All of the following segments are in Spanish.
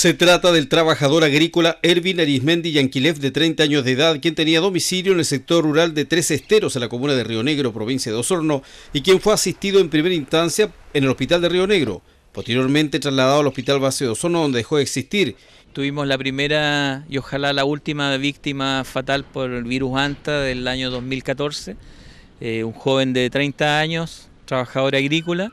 Se trata del trabajador agrícola Ervin Arismendi Yanquilev, de 30 años de edad, quien tenía domicilio en el sector rural de Tres Esteros, en la comuna de Río Negro, provincia de Osorno, y quien fue asistido en primera instancia en el hospital de Río Negro. Posteriormente trasladado al hospital base de Osorno, donde dejó de existir. Tuvimos la primera y ojalá la última víctima fatal por el virus ANTA del año 2014. Eh, un joven de 30 años, trabajador agrícola,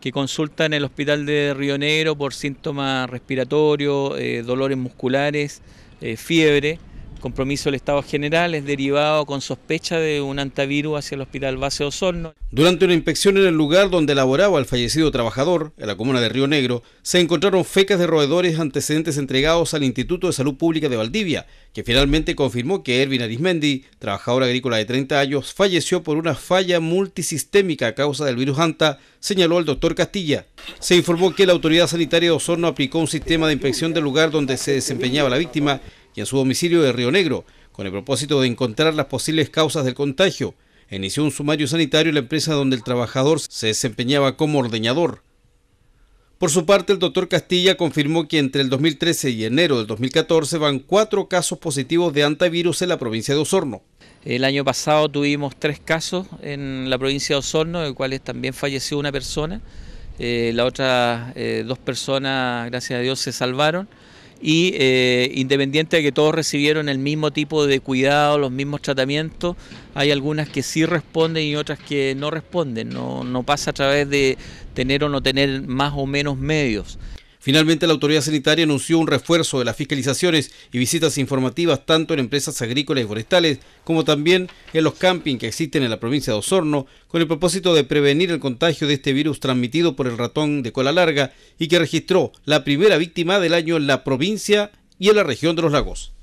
que consultan en el hospital de Río Negro por síntomas respiratorios, eh, dolores musculares, eh, fiebre compromiso del Estado General es derivado con sospecha de un antivirus hacia el Hospital Base Osorno. Durante una inspección en el lugar donde laboraba el fallecido trabajador, en la comuna de Río Negro, se encontraron fecas de roedores antecedentes entregados al Instituto de Salud Pública de Valdivia, que finalmente confirmó que Ervin Arismendi, trabajador agrícola de 30 años, falleció por una falla multisistémica a causa del virus HANTA, señaló el doctor Castilla. Se informó que la autoridad sanitaria de Osorno aplicó un sistema de inspección del lugar donde se desempeñaba la víctima y en su domicilio de Río Negro, con el propósito de encontrar las posibles causas del contagio. Inició un sumario sanitario en la empresa donde el trabajador se desempeñaba como ordeñador. Por su parte, el doctor Castilla confirmó que entre el 2013 y enero del 2014 van cuatro casos positivos de antivirus en la provincia de Osorno. El año pasado tuvimos tres casos en la provincia de Osorno, de los cuales también falleció una persona. Las eh, la otra, eh, dos personas, gracias a Dios, se salvaron y eh, independiente de que todos recibieron el mismo tipo de cuidado, los mismos tratamientos, hay algunas que sí responden y otras que no responden. No, no pasa a través de tener o no tener más o menos medios. Finalmente, la autoridad sanitaria anunció un refuerzo de las fiscalizaciones y visitas informativas tanto en empresas agrícolas y forestales como también en los campings que existen en la provincia de Osorno, con el propósito de prevenir el contagio de este virus transmitido por el ratón de cola larga y que registró la primera víctima del año en la provincia y en la región de los lagos.